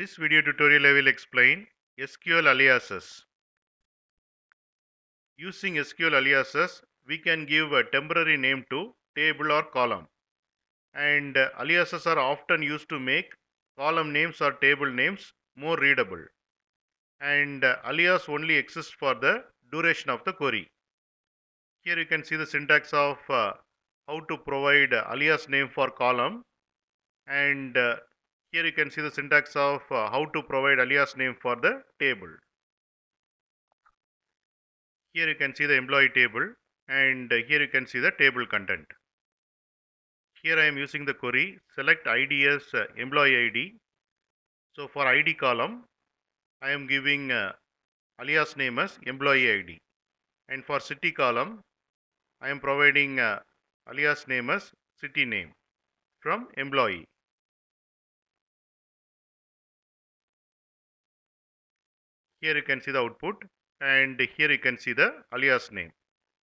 This video tutorial I will explain SQL aliases. Using SQL aliases, we can give a temporary name to table or column. And uh, aliases are often used to make column names or table names more readable. And uh, alias only exists for the duration of the query. Here you can see the syntax of uh, how to provide alias name for column and here you can see the syntax of uh, how to provide alias name for the table. Here you can see the employee table and uh, here you can see the table content. Here I am using the query select ID as uh, employee ID. So for ID column I am giving uh, alias name as employee ID and for city column I am providing uh, alias name as city name from employee Here you can see the output and here you can see the alias name,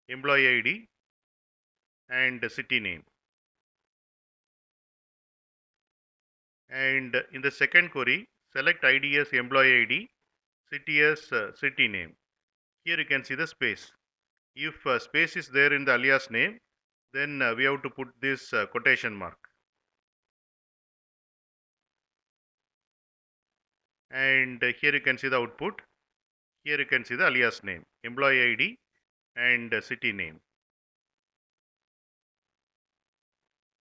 employee ID and city name. And in the second query, select ID as employee ID, city as uh, city name. Here you can see the space. If uh, space is there in the alias name, then uh, we have to put this uh, quotation mark. And here you can see the output. Here you can see the alias name, employee ID and city name.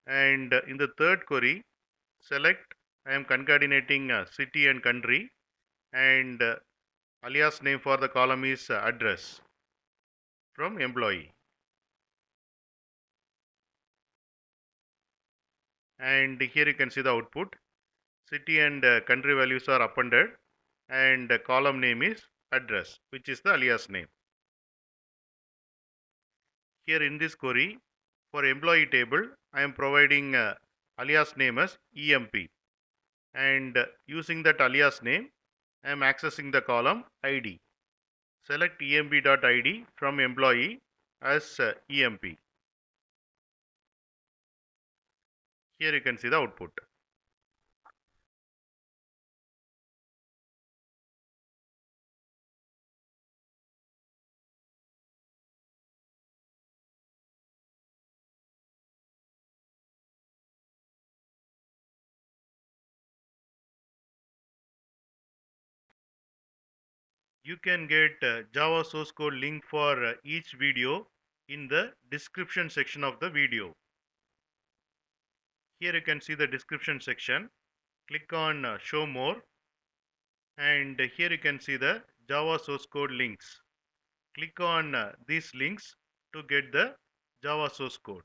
And in the third query, select I am concatenating uh, city and country and uh, alias name for the column is uh, address from employee. And here you can see the output. City and country values are appended and column name is address which is the alias name. Here in this query for employee table I am providing uh, alias name as EMP and uh, using that alias name I am accessing the column ID. Select emp.id from employee as uh, EMP. Here you can see the output. you can get uh, Java source code link for uh, each video in the description section of the video. Here you can see the description section. Click on uh, show more and here you can see the Java source code links. Click on these links to get the Java source code.